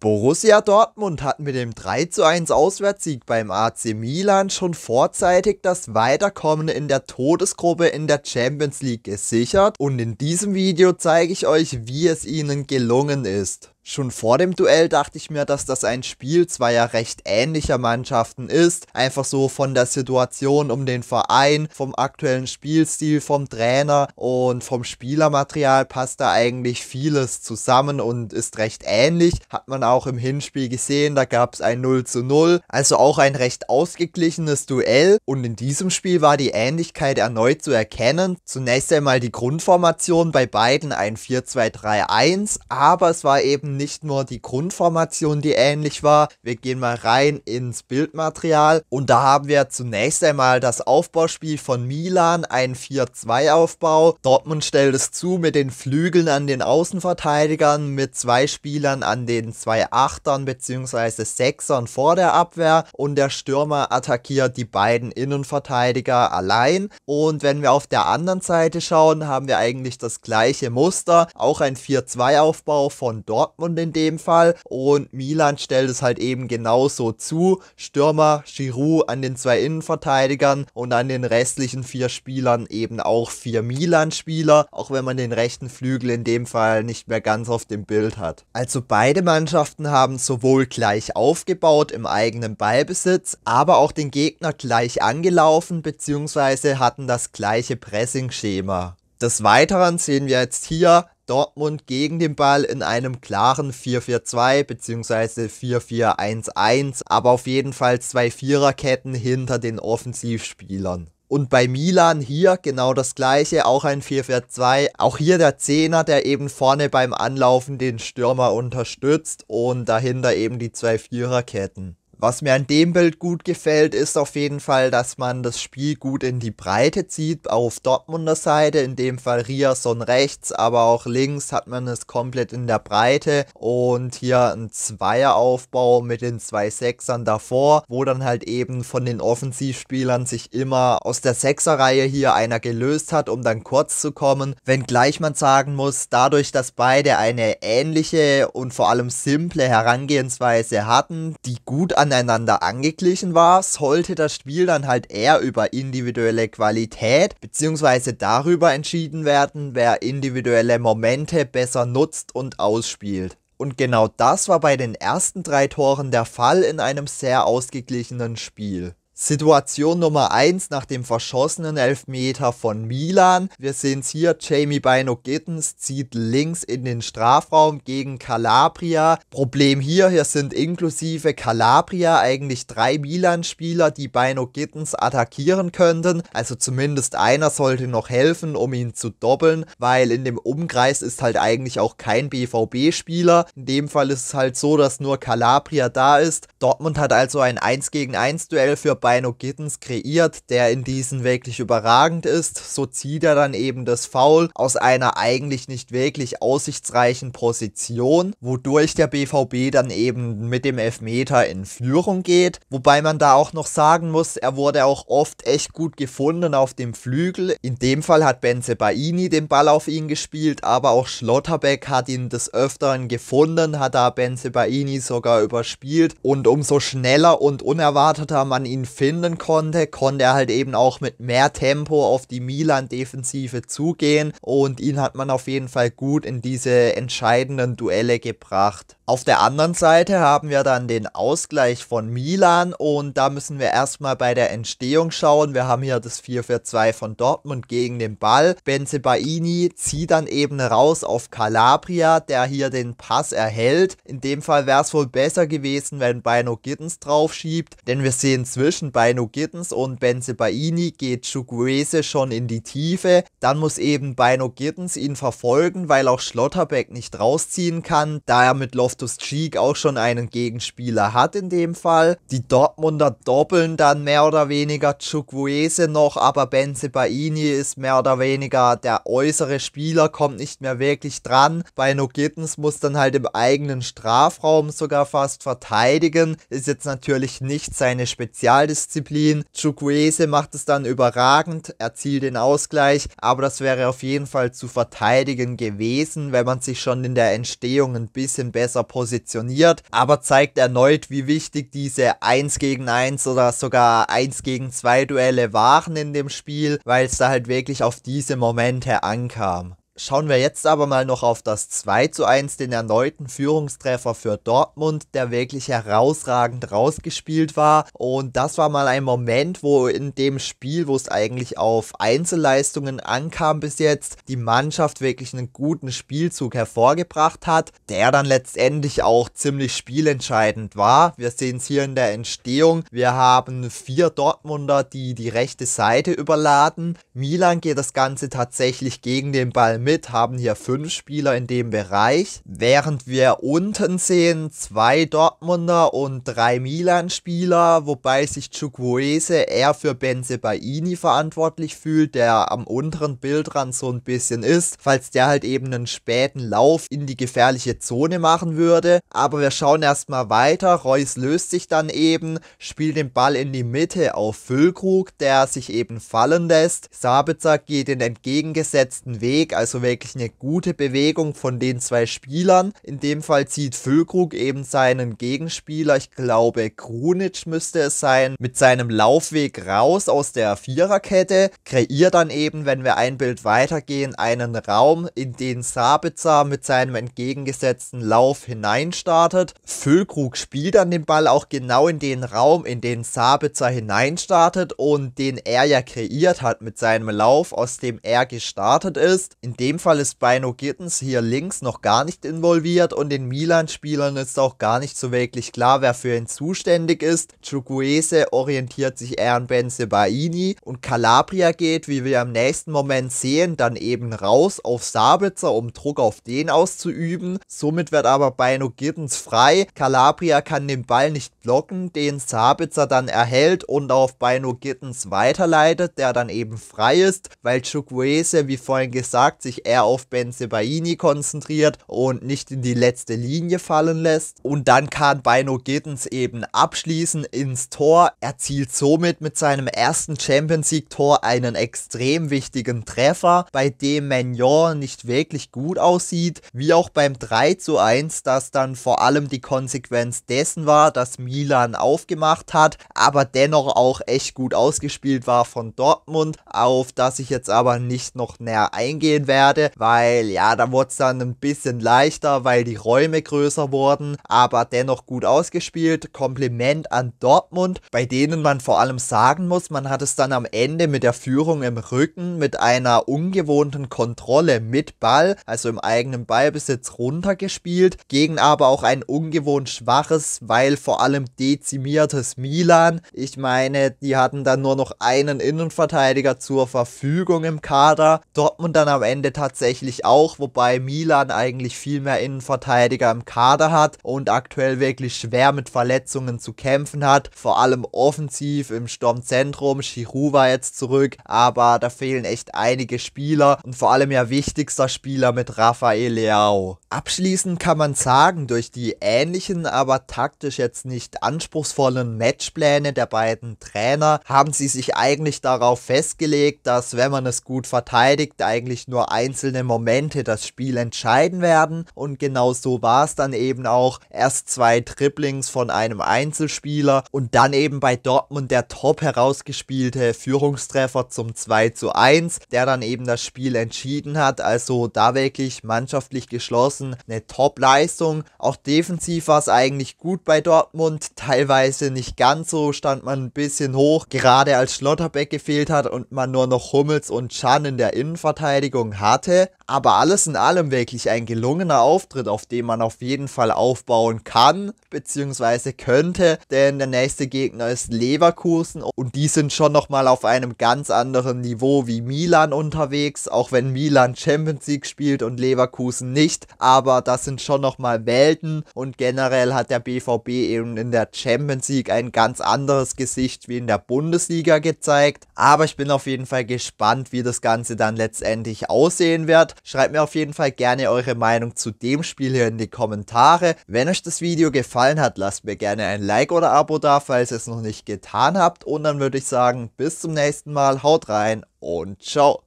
Borussia Dortmund hat mit dem 3 zu 1 Auswärtssieg beim AC Milan schon vorzeitig das Weiterkommen in der Todesgruppe in der Champions League gesichert und in diesem Video zeige ich euch, wie es ihnen gelungen ist. Schon vor dem Duell dachte ich mir, dass das ein Spiel zweier recht ähnlicher Mannschaften ist. Einfach so von der Situation um den Verein, vom aktuellen Spielstil, vom Trainer und vom Spielermaterial passt da eigentlich vieles zusammen und ist recht ähnlich. Hat man auch im Hinspiel gesehen, da gab es ein 0 zu 0. Also auch ein recht ausgeglichenes Duell. Und in diesem Spiel war die Ähnlichkeit erneut zu erkennen. Zunächst einmal die Grundformation bei beiden ein 4-2-3-1, aber es war eben nicht nur die Grundformation, die ähnlich war. Wir gehen mal rein ins Bildmaterial und da haben wir zunächst einmal das Aufbauspiel von Milan, ein 4-2-Aufbau. Dortmund stellt es zu mit den Flügeln an den Außenverteidigern, mit zwei Spielern an den zwei Achtern bzw. Sechsern vor der Abwehr und der Stürmer attackiert die beiden Innenverteidiger allein. Und wenn wir auf der anderen Seite schauen, haben wir eigentlich das gleiche Muster, auch ein 4-2-Aufbau von Dortmund Dortmund in dem Fall. Und Milan stellt es halt eben genauso zu. Stürmer, Giroud an den zwei Innenverteidigern und an den restlichen vier Spielern eben auch vier Milan-Spieler, auch wenn man den rechten Flügel in dem Fall nicht mehr ganz auf dem Bild hat. Also beide Mannschaften haben sowohl gleich aufgebaut im eigenen Ballbesitz, aber auch den Gegner gleich angelaufen bzw. hatten das gleiche Pressing-Schema. Des Weiteren sehen wir jetzt hier, Dortmund gegen den Ball in einem klaren 4-4-2 bzw. 4-4-1-1, aber auf jeden Fall zwei Viererketten hinter den Offensivspielern. Und bei Milan hier genau das gleiche, auch ein 4-4-2. Auch hier der Zehner, der eben vorne beim Anlaufen den Stürmer unterstützt und dahinter eben die zwei Viererketten. Was mir an dem Bild gut gefällt, ist auf jeden Fall, dass man das Spiel gut in die Breite zieht, auf Dortmunder Seite, in dem Fall Riasson rechts, aber auch links hat man es komplett in der Breite und hier ein Zweieraufbau mit den zwei Sechsern davor, wo dann halt eben von den Offensivspielern sich immer aus der Sechserreihe hier einer gelöst hat, um dann kurz zu kommen, wenngleich man sagen muss, dadurch, dass beide eine ähnliche und vor allem simple Herangehensweise hatten, die gut an aneinander angeglichen war, sollte das Spiel dann halt eher über individuelle Qualität bzw. darüber entschieden werden, wer individuelle Momente besser nutzt und ausspielt. Und genau das war bei den ersten drei Toren der Fall in einem sehr ausgeglichenen Spiel. Situation Nummer 1 nach dem verschossenen Elfmeter von Milan. Wir sehen es hier, Jamie Bino Gittens zieht links in den Strafraum gegen Calabria. Problem hier, hier sind inklusive Calabria eigentlich drei Milan-Spieler, die Bino Gittens attackieren könnten. Also zumindest einer sollte noch helfen, um ihn zu doppeln, weil in dem Umkreis ist halt eigentlich auch kein BVB-Spieler. In dem Fall ist es halt so, dass nur Calabria da ist. Dortmund hat also ein 1 gegen 1 Duell für Bino Bino Gittens kreiert, der in diesen wirklich überragend ist, so zieht er dann eben das Foul aus einer eigentlich nicht wirklich aussichtsreichen Position, wodurch der BVB dann eben mit dem Elfmeter in Führung geht. Wobei man da auch noch sagen muss, er wurde auch oft echt gut gefunden auf dem Flügel. In dem Fall hat Benze Baini den Ball auf ihn gespielt, aber auch Schlotterbeck hat ihn des Öfteren gefunden, hat da Benze Baini sogar überspielt und umso schneller und unerwarteter man ihn finden konnte, konnte er halt eben auch mit mehr Tempo auf die Milan-Defensive zugehen und ihn hat man auf jeden Fall gut in diese entscheidenden Duelle gebracht. Auf der anderen Seite haben wir dann den Ausgleich von Milan und da müssen wir erstmal bei der Entstehung schauen. Wir haben hier das 4 für 2 von Dortmund gegen den Ball. Benze zieht dann eben raus auf Calabria, der hier den Pass erhält. In dem Fall wäre es wohl besser gewesen, wenn Bino Gittens drauf schiebt, denn wir sehen zwischen hinten bei No Gittens und Benzebaini geht Chukwese schon in die Tiefe. Dann muss eben Beino Gittens ihn verfolgen, weil auch Schlotterbeck nicht rausziehen kann, da er mit Loftus Cheek auch schon einen Gegenspieler hat in dem Fall. Die Dortmunder doppeln dann mehr oder weniger Chukwese noch, aber Benzebaini ist mehr oder weniger der äußere Spieler, kommt nicht mehr wirklich dran. Beino Gittens muss dann halt im eigenen Strafraum sogar fast verteidigen. Ist jetzt natürlich nicht seine Spezial Spezialdisziplin. Chukwese macht es dann überragend, erzielt den Ausgleich, aber das wäre auf jeden Fall zu verteidigen gewesen, wenn man sich schon in der Entstehung ein bisschen besser positioniert, aber zeigt erneut, wie wichtig diese 1 gegen 1 oder sogar 1 gegen 2 Duelle waren in dem Spiel, weil es da halt wirklich auf diese Momente ankam. Schauen wir jetzt aber mal noch auf das 2 zu 1, den erneuten Führungstreffer für Dortmund, der wirklich herausragend rausgespielt war. Und das war mal ein Moment, wo in dem Spiel, wo es eigentlich auf Einzelleistungen ankam bis jetzt, die Mannschaft wirklich einen guten Spielzug hervorgebracht hat, der dann letztendlich auch ziemlich spielentscheidend war. Wir sehen es hier in der Entstehung. Wir haben vier Dortmunder, die die rechte Seite überladen. Milan geht das Ganze tatsächlich gegen den Ball mit Schmidt haben hier fünf Spieler in dem Bereich, während wir unten sehen zwei Dortmunder und drei Milan-Spieler, wobei sich Chukwueze eher für Benzebaini verantwortlich fühlt, der am unteren Bildrand so ein bisschen ist, falls der halt eben einen späten Lauf in die gefährliche Zone machen würde. Aber wir schauen erstmal weiter. Reus löst sich dann eben, spielt den Ball in die Mitte auf Füllkrug, der sich eben fallen lässt. Sabitzer geht den entgegengesetzten Weg, also also wirklich eine gute Bewegung von den zwei Spielern. In dem Fall zieht Füllkrug eben seinen Gegenspieler, ich glaube Krunic müsste es sein, mit seinem Laufweg raus aus der Viererkette, kreiert dann eben, wenn wir ein Bild weitergehen, einen Raum, in den Sabitzer mit seinem entgegengesetzten Lauf hineinstartet. Füllkrug spielt dann den Ball auch genau in den Raum, in den Sabitzer hineinstartet und den er ja kreiert hat mit seinem Lauf, aus dem er gestartet ist. In dem dem Fall ist Bino Gittens hier links noch gar nicht involviert und den Milan-Spielern ist auch gar nicht so wirklich klar, wer für ihn zuständig ist. Chukwuese orientiert sich eher an Benzebaini und Calabria geht, wie wir im nächsten Moment sehen, dann eben raus auf Sabitzer, um Druck auf den auszuüben. Somit wird aber Bino Gittens frei. Calabria kann den Ball nicht blocken, den Sabitzer dann erhält und auf Bino Gittens weiterleitet, der dann eben frei ist, weil Chukwuese, wie vorhin gesagt, sich eher auf Ben Sebaini konzentriert und nicht in die letzte Linie fallen lässt. Und dann kann Bino Gittens eben abschließen ins Tor, erzielt somit mit seinem ersten Champions League Tor einen extrem wichtigen Treffer, bei dem Magnon nicht wirklich gut aussieht, wie auch beim 3 zu 1, das dann vor allem die Konsequenz dessen war, dass Milan aufgemacht hat, aber dennoch auch echt gut ausgespielt war von Dortmund, auf das ich jetzt aber nicht noch näher eingehen werde Erde, weil ja, da wurde es dann ein bisschen leichter, weil die Räume größer wurden, aber dennoch gut ausgespielt. Kompliment an Dortmund, bei denen man vor allem sagen muss, man hat es dann am Ende mit der Führung im Rücken, mit einer ungewohnten Kontrolle mit Ball, also im eigenen Ballbesitz runtergespielt, gegen aber auch ein ungewohnt schwaches, weil vor allem dezimiertes Milan. Ich meine, die hatten dann nur noch einen Innenverteidiger zur Verfügung im Kader. Dortmund dann am Ende Ende tatsächlich auch, wobei Milan eigentlich viel mehr Innenverteidiger im Kader hat und aktuell wirklich schwer mit Verletzungen zu kämpfen hat. Vor allem offensiv im Sturmzentrum. Giroud war jetzt zurück, aber da fehlen echt einige Spieler und vor allem ja wichtigster Spieler mit Rafael Leao. Abschließend kann man sagen, durch die ähnlichen, aber taktisch jetzt nicht anspruchsvollen Matchpläne der beiden Trainer haben sie sich eigentlich darauf festgelegt, dass wenn man es gut verteidigt, eigentlich nur einzelne Momente das Spiel entscheiden werden. Und genau so war es dann eben auch. Erst zwei Triplings von einem Einzelspieler und dann eben bei Dortmund der top herausgespielte Führungstreffer zum 2 zu 1, der dann eben das Spiel entschieden hat. Also da wirklich mannschaftlich geschlossen eine Top-Leistung. Auch defensiv war es eigentlich gut bei Dortmund. Teilweise nicht ganz so, stand man ein bisschen hoch. Gerade als Schlotterbeck gefehlt hat und man nur noch Hummels und Chan in der Innenverteidigung hat हाथ है aber alles in allem wirklich ein gelungener Auftritt, auf dem man auf jeden Fall aufbauen kann bzw. könnte, denn der nächste Gegner ist Leverkusen und die sind schon nochmal auf einem ganz anderen Niveau wie Milan unterwegs, auch wenn Milan Champions League spielt und Leverkusen nicht, aber das sind schon nochmal Welten und generell hat der BVB eben in der Champions League ein ganz anderes Gesicht wie in der Bundesliga gezeigt, aber ich bin auf jeden Fall gespannt, wie das Ganze dann letztendlich aussehen wird. Schreibt mir auf jeden Fall gerne eure Meinung zu dem Spiel hier in die Kommentare. Wenn euch das Video gefallen hat, lasst mir gerne ein Like oder Abo da, falls ihr es noch nicht getan habt. Und dann würde ich sagen, bis zum nächsten Mal, haut rein und ciao.